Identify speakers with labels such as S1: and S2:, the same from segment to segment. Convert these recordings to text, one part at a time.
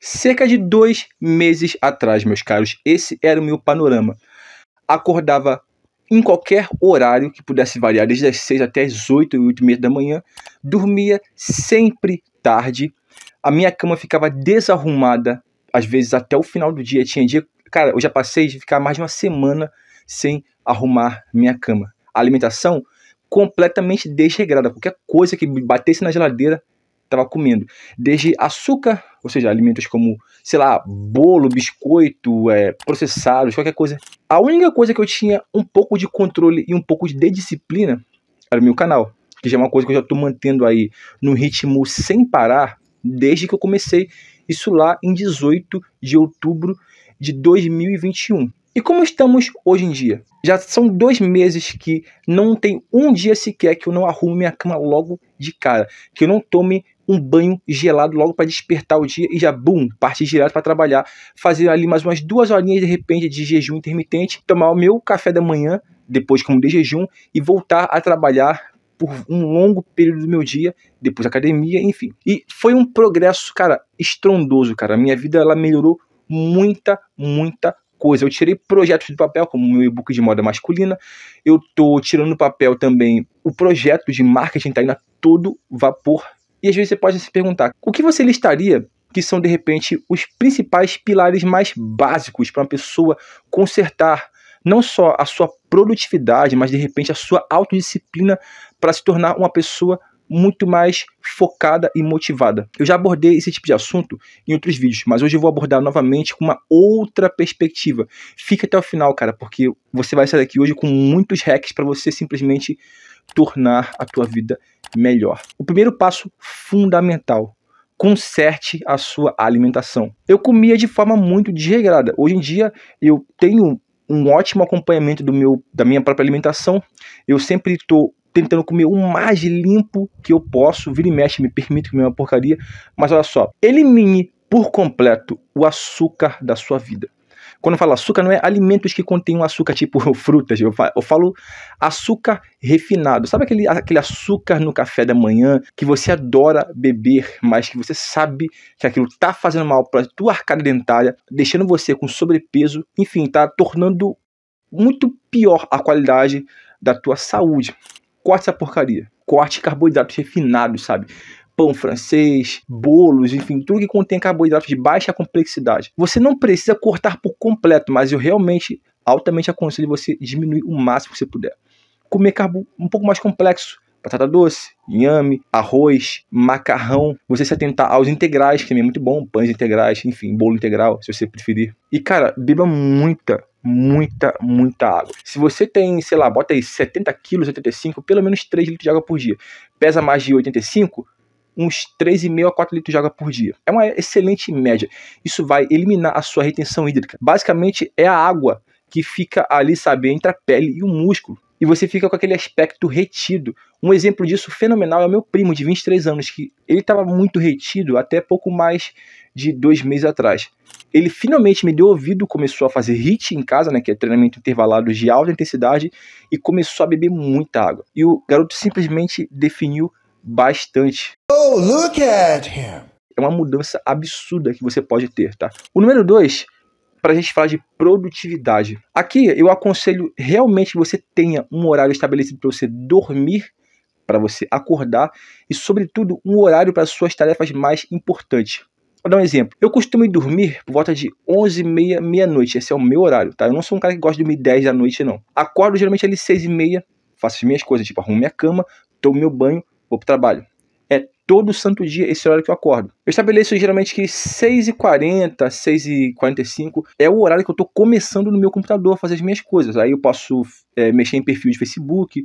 S1: Cerca de dois meses atrás, meus caros, esse era o meu panorama. Acordava em qualquer horário que pudesse variar, desde as 6 até as 8 e 8 e meia da manhã. Dormia sempre tarde. A minha cama ficava desarrumada, às vezes até o final do dia. Tinha dia. Cara, eu já passei de ficar mais de uma semana sem arrumar minha cama. A alimentação completamente desregrada. Qualquer coisa que batesse na geladeira, estava comendo, desde açúcar, ou seja, alimentos como, sei lá, bolo, biscoito, é, processados, qualquer coisa. A única coisa que eu tinha um pouco de controle e um pouco de disciplina era o meu canal, que já é uma coisa que eu já estou mantendo aí no ritmo sem parar desde que eu comecei isso lá em 18 de outubro de 2021. E como estamos hoje em dia? Já são dois meses que não tem um dia sequer que eu não arrume minha cama logo de cara, que eu não tome um banho gelado logo para despertar o dia e já, bum, partir direto para trabalhar. Fazer ali mais umas duas horinhas de repente de jejum intermitente, tomar o meu café da manhã, depois como de jejum, e voltar a trabalhar por um longo período do meu dia, depois academia, enfim. E foi um progresso, cara, estrondoso, cara. Minha vida ela melhorou muita, muita coisa. Eu tirei projetos do papel, como o meu e-book de moda masculina. Eu tô tirando do papel também o projeto de marketing tá indo a todo vapor e às vezes você pode se perguntar: o que você listaria que são de repente os principais pilares mais básicos para uma pessoa consertar não só a sua produtividade, mas de repente a sua autodisciplina para se tornar uma pessoa muito mais focada e motivada. Eu já abordei esse tipo de assunto em outros vídeos, mas hoje eu vou abordar novamente com uma outra perspectiva. Fica até o final, cara, porque você vai sair daqui hoje com muitos hacks para você simplesmente tornar a tua vida melhor. O primeiro passo fundamental conserte a sua alimentação. Eu comia de forma muito desregrada. Hoje em dia eu tenho um ótimo acompanhamento do meu da minha própria alimentação. Eu sempre estou tentando comer o mais limpo que eu posso, vira e mexe, me permite comer uma porcaria, mas olha só, elimine por completo o açúcar da sua vida. Quando eu falo açúcar, não é alimentos que contêm açúcar, tipo frutas. Eu falo açúcar refinado. Sabe aquele, aquele açúcar no café da manhã que você adora beber, mas que você sabe que aquilo está fazendo mal para a tua arcada dentária, deixando você com sobrepeso, enfim, está tornando muito pior a qualidade da tua saúde. Corte essa porcaria. Corte carboidratos refinados, sabe? pão francês, bolos, enfim, tudo que contém carboidratos de baixa complexidade. Você não precisa cortar por completo, mas eu realmente altamente aconselho você diminuir o máximo que você puder. Comer carbo um pouco mais complexo, batata doce, inhame, arroz, macarrão. Você se atentar aos integrais, que também é muito bom, pães integrais, enfim, bolo integral, se você preferir. E cara, beba muita muita, muita água. Se você tem, sei lá, bota aí 70 quilos, 75, pelo menos 3 litros de água por dia. Pesa mais de 85, uns 3,5 a 4 litros de água por dia. É uma excelente média. Isso vai eliminar a sua retenção hídrica. Basicamente, é a água que fica ali, sabe, entre a pele e o músculo. E você fica com aquele aspecto retido. Um exemplo disso fenomenal é o meu primo de 23 anos, que ele estava muito retido até pouco mais de dois meses atrás ele finalmente me deu ouvido, começou a fazer HIT em casa, né, que é treinamento intervalado de alta intensidade, e começou a beber muita água. E o garoto simplesmente definiu bastante. Oh, look at him. É uma mudança absurda que você pode ter, tá? O número dois para a gente falar de produtividade. Aqui eu aconselho realmente que você tenha um horário estabelecido para você dormir, para você acordar e, sobretudo, um horário para suas tarefas mais importantes. Vou dar um exemplo. Eu costumo dormir por volta de 11 e meia, meia-noite. Esse é o meu horário, tá? Eu não sou um cara que gosta de dormir 10 da noite, não. Acordo geralmente ali 6 e meia, faço as minhas coisas, tipo arrumo minha cama, tomo meu banho, vou pro trabalho. É todo santo dia esse horário que eu acordo. Eu estabeleço geralmente que 6h40, 6h45 é o horário que eu estou começando no meu computador a fazer as minhas coisas. Aí eu posso é, mexer em perfil de Facebook,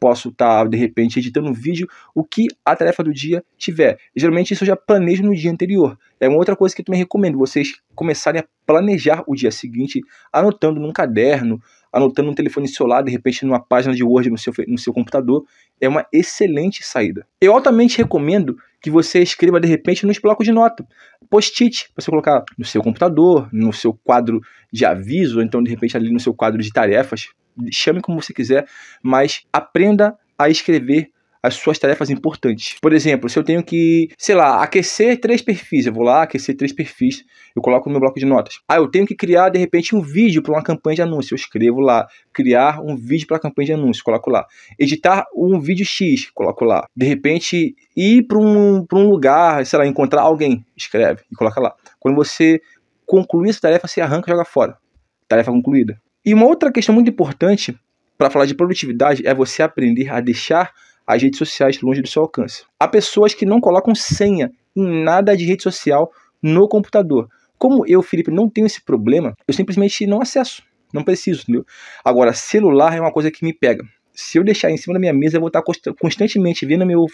S1: posso estar, tá, de repente, editando um vídeo, o que a tarefa do dia tiver. Geralmente isso eu já planejo no dia anterior. É uma outra coisa que eu também recomendo, vocês começarem a planejar o dia seguinte, anotando num caderno, anotando no telefone celular, de repente numa página de Word no seu, no seu computador. É uma excelente saída. Eu altamente recomendo que você escreva de repente nos blocos de nota. Post-it, para você colocar no seu computador, no seu quadro de aviso, ou então de repente ali no seu quadro de tarefas, chame como você quiser, mas aprenda a escrever as suas tarefas importantes. Por exemplo, se eu tenho que, sei lá, aquecer três perfis, eu vou lá aquecer três perfis, eu coloco no meu bloco de notas. Ah, eu tenho que criar de repente um vídeo para uma campanha de anúncio, eu escrevo lá, criar um vídeo para campanha de anúncio, coloco lá. Editar um vídeo X, coloco lá. De repente ir para um, um lugar, sei lá, encontrar alguém, escreve e coloca lá. Quando você concluir essa tarefa, você arranca e joga fora. Tarefa concluída. E uma outra questão muito importante para falar de produtividade é você aprender a deixar as redes sociais longe do seu alcance. Há pessoas que não colocam senha em nada de rede social no computador. Como eu, Felipe, não tenho esse problema, eu simplesmente não acesso. Não preciso, entendeu? Agora, celular é uma coisa que me pega. Se eu deixar em cima da minha mesa, eu vou estar tá constantemente vendo meu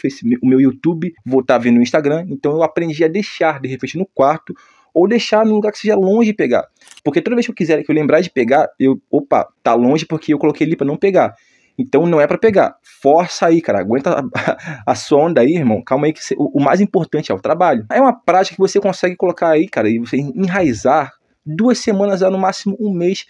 S1: o meu YouTube, vou estar tá vendo o Instagram. Então eu aprendi a deixar, de repente, no quarto ou deixar num lugar que seja longe de pegar. Porque toda vez que eu quiser que eu lembrar de pegar, eu, opa, tá longe porque eu coloquei ali para não pegar. Então não é para pegar. Força aí, cara. Aguenta a, a sonda aí, irmão. Calma aí que o, o, mais importante é o trabalho. É uma prática que você consegue colocar aí, cara, e você enraizar duas semanas, no máximo um mês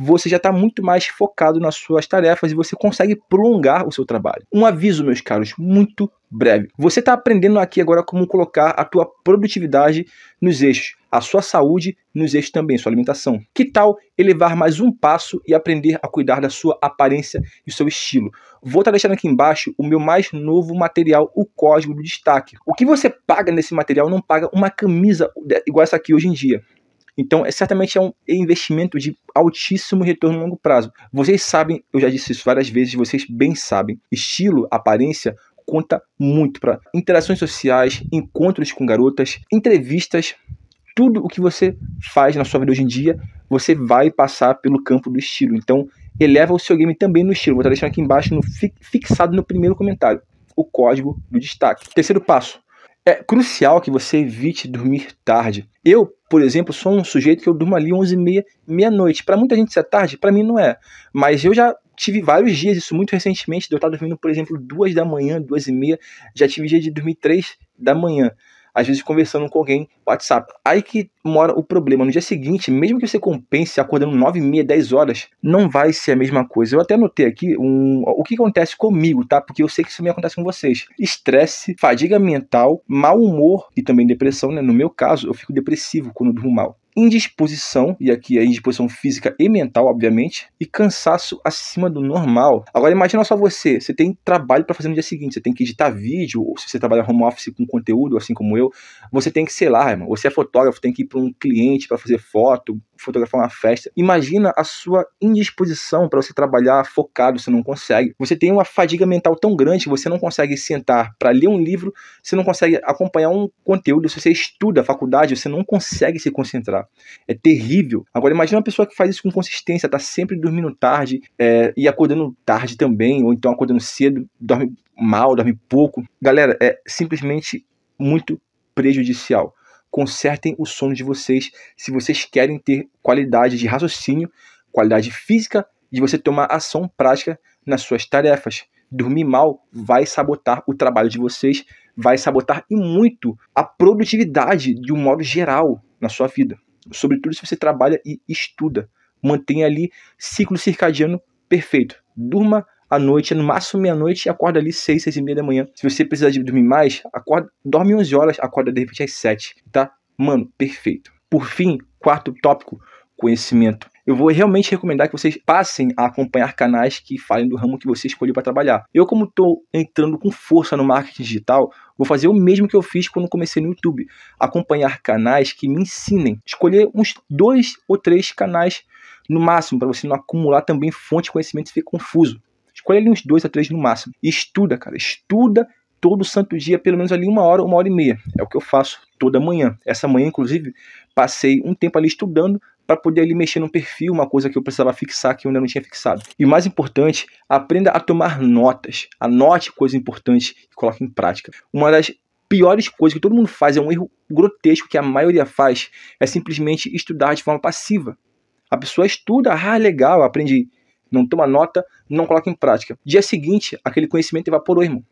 S1: você já está muito mais focado nas suas tarefas e você consegue prolongar o seu trabalho. Um aviso, meus caros, muito breve. Você está aprendendo aqui agora como colocar a tua produtividade nos eixos, a sua saúde nos eixos também, sua alimentação. Que tal elevar mais um passo e aprender a cuidar da sua aparência e seu estilo? Vou estar tá deixando aqui embaixo o meu mais novo material, o Código do Destaque. O que você paga nesse material não paga uma camisa igual essa aqui hoje em dia. Então, é, certamente é um investimento de altíssimo retorno a longo prazo. Vocês sabem, eu já disse isso várias vezes, vocês bem sabem, estilo, aparência conta muito para interações sociais, encontros com garotas, entrevistas, tudo o que você faz na sua vida hoje em dia, você vai passar pelo campo do estilo. Então, eleva o seu game também no estilo. Vou estar deixando aqui embaixo no fixado no primeiro comentário o código do destaque. Terceiro passo, é crucial que você evite dormir tarde. Eu, por exemplo, sou um sujeito que eu durmo ali 11 e meia, meia-noite. Para muita gente isso é tarde, para mim não é. Mas eu já tive vários dias, isso muito recentemente, de eu estar dormindo, por exemplo, duas da manhã, duas e meia. Já tive dia de dormir três da manhã às vezes conversando com alguém WhatsApp. Aí que mora o problema. No dia seguinte, mesmo que você compense acordando 9 meia, 10 horas, não vai ser a mesma coisa. Eu até anotei aqui um, o que acontece comigo, tá? Porque eu sei que isso me acontece com vocês. Estresse, fadiga mental, mau humor e também depressão, né? No meu caso, eu fico depressivo quando durmo mal indisposição, e aqui é indisposição física e mental, obviamente, e cansaço acima do normal. Agora imagina só você, você tem trabalho para fazer no dia seguinte, você tem que editar vídeo, ou se você trabalha home office com conteúdo, assim como eu, você tem que, sei lá, irmão, você é fotógrafo, tem que ir para um cliente para fazer foto, fotografar uma festa. Imagina a sua indisposição para você trabalhar focado, você não consegue. Você tem uma fadiga mental tão grande que você não consegue sentar para ler um livro, você não consegue acompanhar um conteúdo, se você estuda a faculdade, você não consegue se concentrar. É terrível. Agora, imagina uma pessoa que faz isso com consistência, tá sempre dormindo tarde é, e acordando tarde também, ou então acordando cedo, dorme mal, dorme pouco. Galera, é simplesmente muito prejudicial. Consertem o sono de vocês se vocês querem ter qualidade de raciocínio, qualidade física de você tomar ação prática nas suas tarefas. Dormir mal vai sabotar o trabalho de vocês, vai sabotar e muito a produtividade de um modo geral na sua vida sobretudo se você trabalha e estuda. Mantenha ali ciclo circadiano perfeito. Durma à noite, no máximo meia-noite, e acorda ali 6, 6 e meia da manhã. Se você precisar de dormir mais, acorda, dorme 11 horas, acorda de repente às 7, tá? Mano, perfeito. Por fim, quarto tópico, conhecimento eu vou realmente recomendar que vocês passem a acompanhar canais que falem do ramo que você escolheu para trabalhar. Eu, como estou entrando com força no marketing digital, vou fazer o mesmo que eu fiz quando comecei no YouTube: acompanhar canais que me ensinem. Escolher uns dois ou três canais no máximo, para você não acumular também fonte de conhecimento e ficar confuso. Escolha ali uns dois a três no máximo. estuda, cara. Estuda todo santo dia, pelo menos ali uma hora, uma hora e meia. É o que eu faço toda manhã. Essa manhã, inclusive, passei um tempo ali estudando para poder ali mexer no perfil, uma coisa que eu precisava fixar que eu ainda não tinha fixado. E o mais importante, aprenda a tomar notas. Anote coisas importantes e coloque em prática. Uma das piores coisas que todo mundo faz, é um erro grotesco que a maioria faz, é simplesmente estudar de forma passiva. A pessoa estuda, ah, legal, aprende, não toma nota, não coloca em prática. Dia seguinte, aquele conhecimento evaporou, irmão.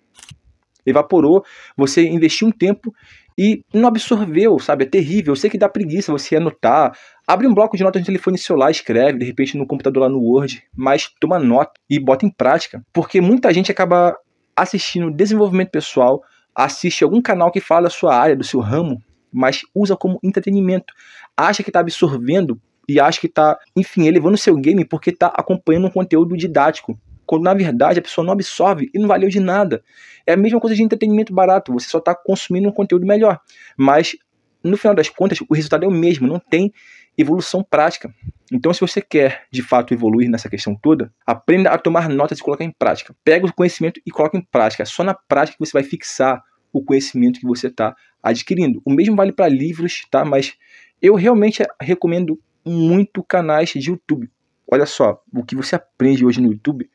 S1: Evaporou, você investiu um tempo e não absorveu, sabe? É terrível. Eu sei que dá preguiça você anotar. Abre um bloco de notas no telefone celular, escreve, de repente no computador lá no Word, mas toma nota e bota em prática. Porque muita gente acaba assistindo desenvolvimento pessoal, assiste algum canal que fala da sua área, do seu ramo, mas usa como entretenimento. Acha que está absorvendo e acha que está, enfim, elevando o seu game porque está acompanhando um conteúdo didático quando na verdade a pessoa não absorve e não valeu de nada. É a mesma coisa de entretenimento barato, você só está consumindo um conteúdo melhor. Mas no final das contas, o resultado é o mesmo, não tem evolução prática. Então, se você quer de fato evoluir nessa questão toda, aprenda a tomar notas e colocar em prática. Pega o conhecimento e coloca em prática. É só na prática que você vai fixar o conhecimento que você está adquirindo. O mesmo vale para livros, tá? Mas eu realmente recomendo muito canais de YouTube. Olha só, o que você aprende hoje no YouTube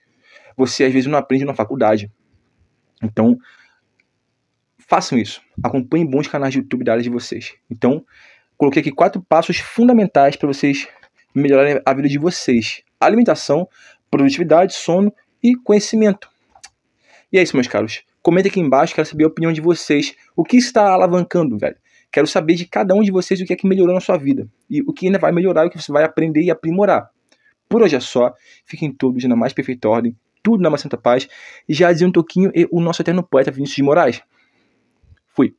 S1: você às vezes não aprende na faculdade. Então, façam isso. Acompanhem bons canais de YouTube da área de vocês. Então, coloquei aqui quatro passos fundamentais para vocês melhorarem a vida de vocês: alimentação, produtividade, sono e conhecimento. E é isso, meus caros. Comenta aqui embaixo, quero saber a opinião de vocês. O que está alavancando, velho? Quero saber de cada um de vocês o que é que melhorou na sua vida. E o que ainda vai melhorar, o que você vai aprender e aprimorar. Por hoje é só. Fiquem todos na mais perfeita ordem tudo na Maçã Santa Paz, já dizia um toquinho e o nosso eterno poeta Vinícius de Moraes. Fui.